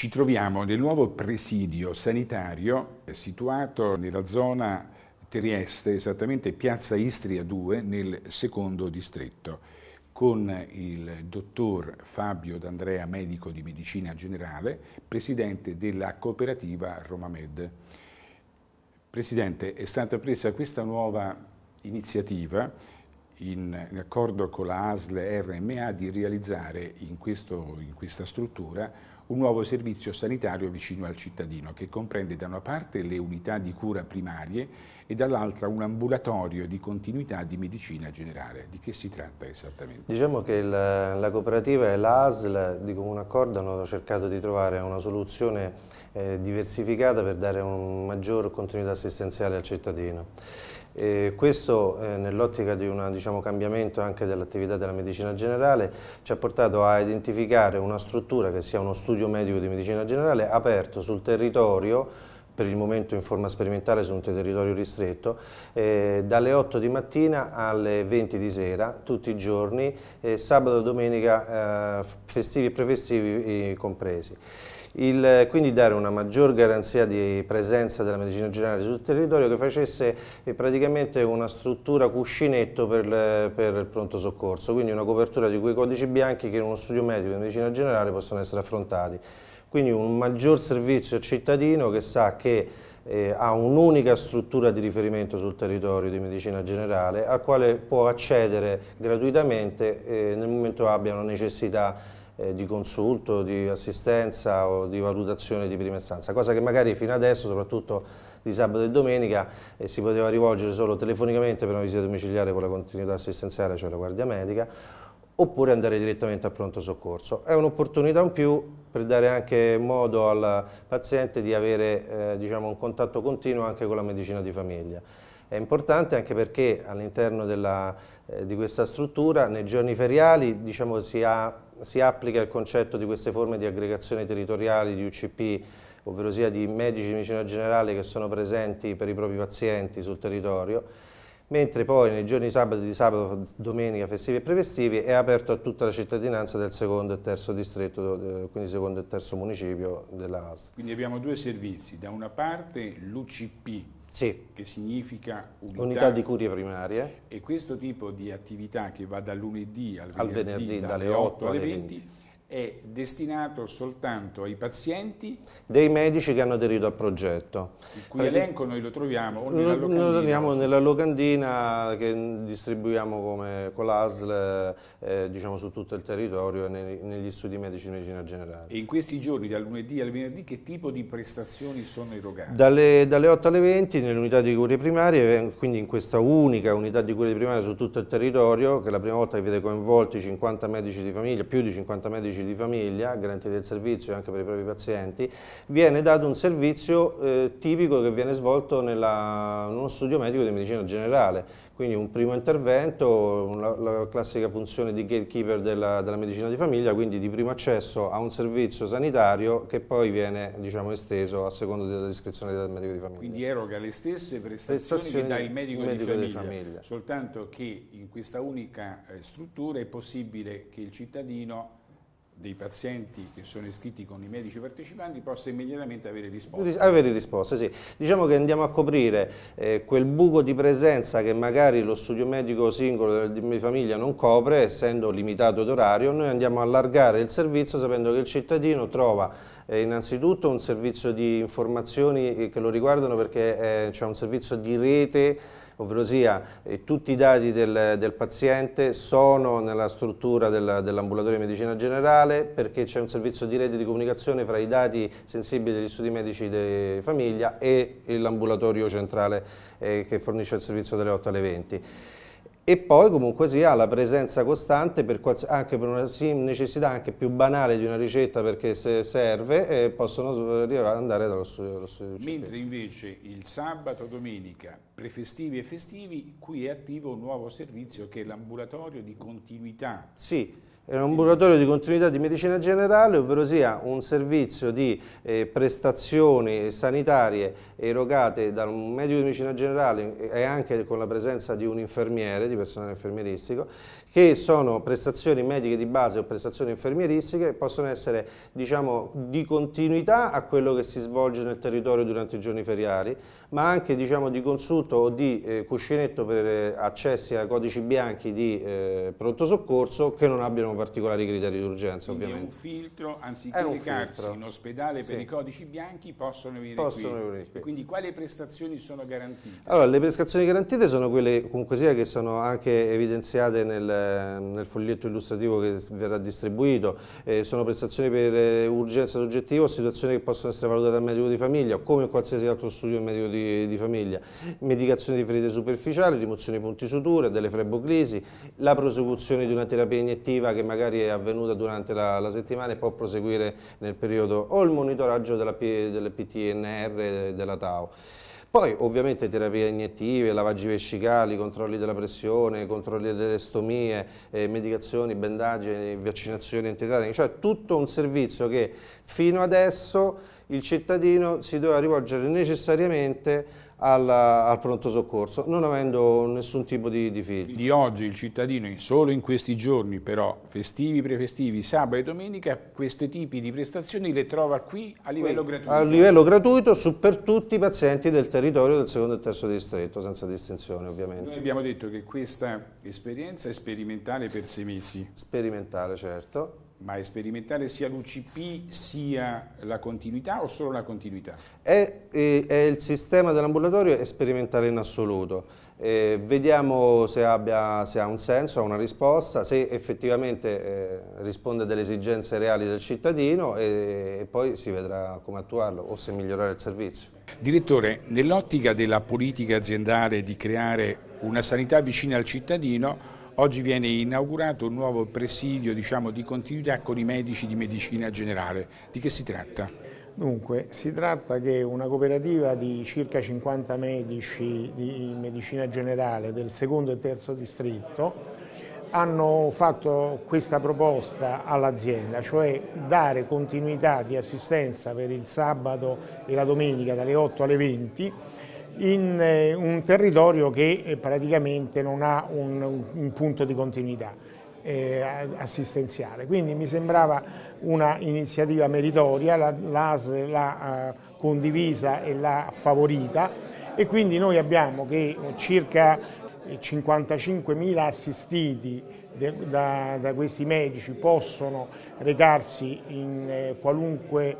Ci troviamo nel nuovo presidio sanitario eh, situato nella zona Trieste, esattamente Piazza Istria 2 nel secondo distretto, con il dottor Fabio D'Andrea, medico di medicina generale, presidente della cooperativa RomaMed. Presidente, è stata presa questa nuova iniziativa in, accordo con la ASL RMA di realizzare in, questo, in questa struttura un nuovo servizio sanitario vicino al cittadino che comprende da una parte le unità di cura primarie e dall'altra un ambulatorio di continuità di medicina generale. Di che si tratta esattamente? Diciamo che il, la cooperativa e l'ASL di comune accordo hanno cercato di trovare una soluzione eh, diversificata per dare un maggior continuità assistenziale al cittadino. E questo eh, nell'ottica di un diciamo, cambiamento anche dell'attività della medicina generale ci ha portato a identificare una struttura che sia uno studio medico di medicina generale aperto sul territorio per il momento in forma sperimentale su un territorio ristretto, eh, dalle 8 di mattina alle 20 di sera, tutti i giorni, eh, sabato e domenica eh, festivi e prefestivi compresi. Il, quindi dare una maggior garanzia di presenza della medicina generale sul territorio che facesse eh, praticamente una struttura cuscinetto per, il, per il pronto soccorso, quindi una copertura di quei codici bianchi che in uno studio medico di medicina generale possono essere affrontati. Quindi un maggior servizio al cittadino che sa che eh, ha un'unica struttura di riferimento sul territorio di medicina generale al quale può accedere gratuitamente eh, nel momento abbia una necessità eh, di consulto, di assistenza o di valutazione di prima istanza, cosa che magari fino adesso, soprattutto di sabato e domenica, eh, si poteva rivolgere solo telefonicamente per una visita domiciliare con la continuità assistenziale, cioè la guardia medica, oppure andare direttamente al pronto soccorso. È un'opportunità in più per dare anche modo al paziente di avere eh, diciamo, un contatto continuo anche con la medicina di famiglia. È importante anche perché all'interno eh, di questa struttura, nei giorni feriali, diciamo, si, ha, si applica il concetto di queste forme di aggregazione territoriali, di UCP, ovvero sia di medici di medicina generale che sono presenti per i propri pazienti sul territorio mentre poi nei giorni sabato, di sabato, domenica, festivi e prefestivi è aperto a tutta la cittadinanza del secondo e terzo distretto, eh, quindi secondo e terzo municipio della ASL. Quindi abbiamo due servizi, da una parte l'UCP, sì. che significa unità, unità, di curie primarie, e questo tipo di attività che va dal lunedì al venerdì, al venerdì dalle, dalle 8 alle 20, 20 è destinato soltanto ai pazienti dei medici che hanno aderito al progetto. Il cui Perché elenco noi lo troviamo nella locandina? Lo troviamo nella locandina che distribuiamo come, con l'ASL eh, diciamo, su tutto il territorio e negli studi medici di medicina generale. E in questi giorni, dal lunedì al venerdì, che tipo di prestazioni sono erogate? Dalle, dalle 8 alle 20 nell'unità di cure primarie, eh, quindi in questa unica unità di cure primarie su tutto il territorio, che è la prima volta che vede coinvolti 50 medici di famiglia, più di 50 medici medici di famiglia, garanti del servizio anche per i propri pazienti, viene dato un servizio eh, tipico che viene svolto nella, in uno studio medico di medicina generale, quindi un primo intervento, la, la classica funzione di gatekeeper della, della, medicina di famiglia, quindi di primo accesso a un servizio sanitario che poi viene diciamo, esteso a seconda della descrizione del medico di famiglia. Quindi eroga le stesse prestazioni, prestazioni che dà il medico, medico di, famiglia, di, famiglia, soltanto che in questa unica eh, struttura è possibile che il cittadino dei pazienti che sono iscritti con i medici partecipanti possa immediatamente avere risposte. Avere risposte, sì. Diciamo che andiamo a coprire eh, quel buco di presenza che magari lo studio medico singolo di famiglia non copre, essendo limitato d'orario, noi andiamo a allargare il servizio sapendo che il cittadino trova eh, innanzitutto un servizio di informazioni eh, che lo riguardano perché eh, c'è un servizio di rete ovvero sia, eh, tutti i dati del, del, paziente sono nella struttura del, dell'ambulatorio di medicina generale perché c'è un servizio di rete di comunicazione fra i dati sensibili degli studi medici di famiglia e l'ambulatorio centrale eh, che fornisce il servizio dalle 8 alle 20 e poi comunque sia la presenza costante per anche per una necessità anche più banale di una ricetta perché se serve eh, possono andare dallo studio, dallo studio Mentre invece il sabato, domenica, prefestivi e festivi, qui è attivo un nuovo servizio che è l'ambulatorio di continuità. Sì. È un ambulatorio di continuità di medicina generale, ovvero sia un servizio di eh, prestazioni sanitarie erogate da un medico di medicina generale e anche con la presenza di un infermiere, di personale infermieristico, che sono prestazioni mediche di base o prestazioni infermieristiche che possono essere diciamo, di continuità a quello che si svolge nel territorio durante i giorni feriali, ma anche diciamo, di consulto o di eh, cuscinetto per eh, accessi ai codici bianchi di eh, pronto soccorso che non abbiano particolari criteri di urgenza Quindi ovviamente. È un filtro, anziché un recarsi filtro. in ospedale sì. per i codici bianchi possono venire possono qui. Venire qui. Quindi quali prestazioni sono garantite? Allora le prestazioni garantite sono quelle comunque sia che sono anche evidenziate nel, nel foglietto illustrativo che verrà distribuito, eh, sono prestazioni per eh, urgenza soggettiva o situazioni che possono essere valutate dal medico di famiglia come in qualsiasi altro studio medico di, di famiglia, medicazione di ferite superficiali, rimozione di punti suture, delle freboclisi, la prosecuzione di una terapia iniettiva che magari è avvenuta durante la, la settimana e può proseguire nel periodo o il monitoraggio della, delle PTNR e della TAO. Poi ovviamente terapie iniettive, lavaggi vescicali, controlli della pressione, controlli delle stomie, eh, medicazioni, bendaggi, vaccinazioni antitetaniche, cioè tutto un servizio che fino adesso il cittadino si doveva rivolgere necessariamente al, al, pronto soccorso, non avendo nessun tipo di, di figlio. Di oggi il cittadino, solo in questi giorni però, festivi, prefestivi, sabato e domenica, questi tipi di prestazioni le trova qui a livello qui, gratuito? A livello gratuito su per tutti i pazienti del territorio del secondo e terzo distretto, senza distinzione ovviamente. Noi abbiamo detto che questa esperienza è sperimentale per sei mesi. Sperimentale, certo ma è sperimentale sia l'UCP sia la continuità o solo la continuità? È, è, è il sistema dell'ambulatorio è sperimentare in assoluto. Eh, vediamo se, abbia, se, ha un senso, ha una risposta, se effettivamente eh, risponde delle esigenze reali del cittadino e, e, poi si vedrà come attuarlo o se migliorare il servizio. Direttore, nell'ottica della politica aziendale di creare una sanità vicina al cittadino, Oggi viene inaugurato un nuovo presidio diciamo, di continuità con i medici di medicina generale. Di che si tratta? Dunque, si tratta che una cooperativa di circa 50 medici di medicina generale del secondo e terzo distretto hanno fatto questa proposta all'azienda, cioè dare continuità di assistenza per il sabato e la domenica dalle 8 alle 20 in eh, un territorio che eh, praticamente non ha un, un punto di continuità eh, assistenziale. Quindi mi sembrava una iniziativa meritoria, l'ASL la, l'ha condivisa e l'ha favorita e quindi noi abbiamo che circa 55.000 assistiti da, da, questi medici possono recarsi in qualunque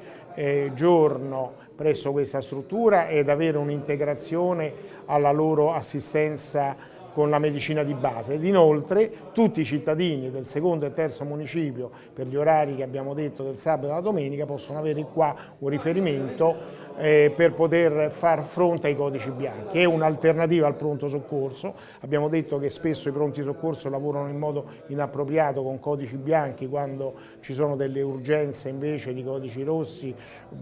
giorno presso questa struttura ed avere un'integrazione alla loro assistenza con la medicina di base ed inoltre tutti i cittadini del secondo e terzo municipio per gli orari che abbiamo detto del sabato e della domenica possono avere qua un riferimento eh, per poter far fronte ai codici bianchi. È un'alternativa al pronto soccorso, abbiamo detto che spesso i pronti soccorso lavorano in modo inappropriato con codici bianchi quando ci sono delle urgenze invece di codici rossi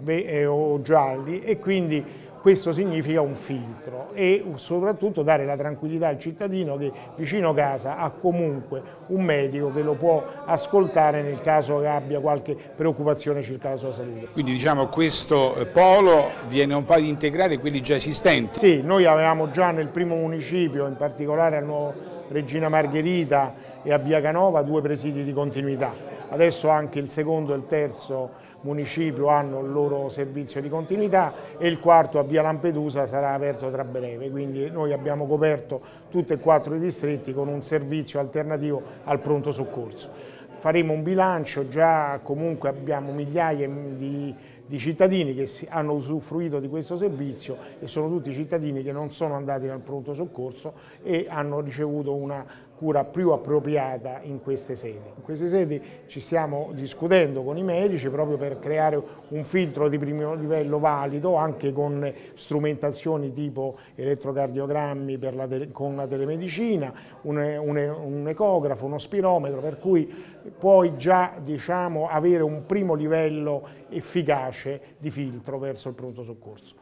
eh, o gialli e quindi questo significa un filtro e soprattutto dare la tranquillità al cittadino che vicino casa ha comunque un medico che lo può ascoltare nel caso che abbia qualche preoccupazione circa la sua salute. Quindi diciamo questo eh, polo viene un po' ad integrare quelli già esistenti? Sì, noi avevamo già nel primo municipio, in particolare a nuovo Regina Margherita e a Via Canova, due presidi di continuità adesso anche il secondo e il terzo municipio hanno il loro servizio di continuità e il quarto a Via Lampedusa sarà aperto tra breve, quindi noi abbiamo coperto tutti e quattro i distretti con un servizio alternativo al pronto soccorso. Faremo un bilancio, già comunque abbiamo migliaia di di cittadini che hanno usufruito di questo servizio e sono tutti cittadini che non sono andati nel pronto soccorso e hanno ricevuto una cura più appropriata in queste sedi. In queste sedi ci stiamo discutendo con i medici proprio per creare un filtro di primo livello valido anche con strumentazioni tipo elettrocardiogrammi la con la telemedicina, un, un, un, ecografo, uno spirometro, per cui puoi già diciamo, avere un primo livello efficace di filtro verso il pronto soccorso.